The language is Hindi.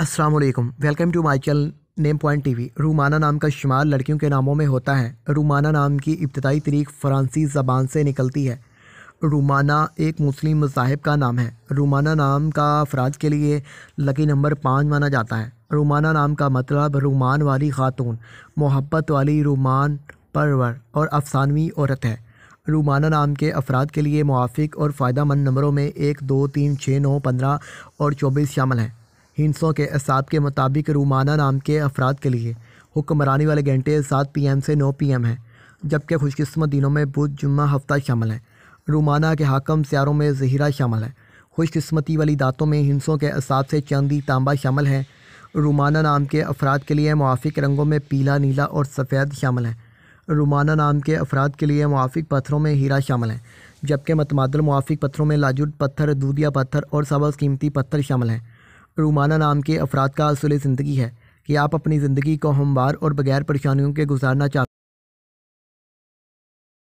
अस्सलाम वालेकुम welcome to my channel name point TV Rumana नाम का शुमार लड़कियों के नामों में होता है रूमाना नाम की इब्तदाई तरीक फ़्रांसी ज़बान से निकलती है रूमाना एक मुस्लिम मजाहब का नाम है रूमाना नाम का अफराज के लिए लकी नंबर पाँच माना जाता है रूमाना नाम का मतलब रूमान वाली खातून मोहब्बत वाली रूमान परवर और अफसानवी औरत है रूमाना नाम के अफराद के लिए मुआफ़ और फ़ायदा मंद नंबरों में एक दो तीन छः नौ पंद्रह और चौबीस शामिल हैं हिंसों के असाब के मुताबिक रूमाना नाम के अफराद के लिए हुक्मरानी वाले घंटे सात पी एम से नौ पी एम है जबकि खुशकस्मत दिनों में बुध जुम्मा हफ्ता शामिल है रूमाना के हाकम स्यारों में जहरा शामिल है खुशकस्मती वाली दातों में हिंसों के असाब से चांदी तांबा शामिल है रूमाना नाम के अफराद के लिए मुआफ़ रंगों में पीला नीला और सफ़ेद शामिल है रूमाना नाम के अफराद के लिए मुआफ़ पत्थरों में हीरा शामिल है जबकि मतमादल मुआफ़ पत्थरों में लाजुट पत्थर दूधिया पत्थर और सबज़ कीमती पत्थर शामिल हैं रूमाना नाम के अफराद का असल ज़िंदगी है कि आप अपनी ज़िंदगी को हमवार और बग़ैर परेशानियों के गुजारना चाहते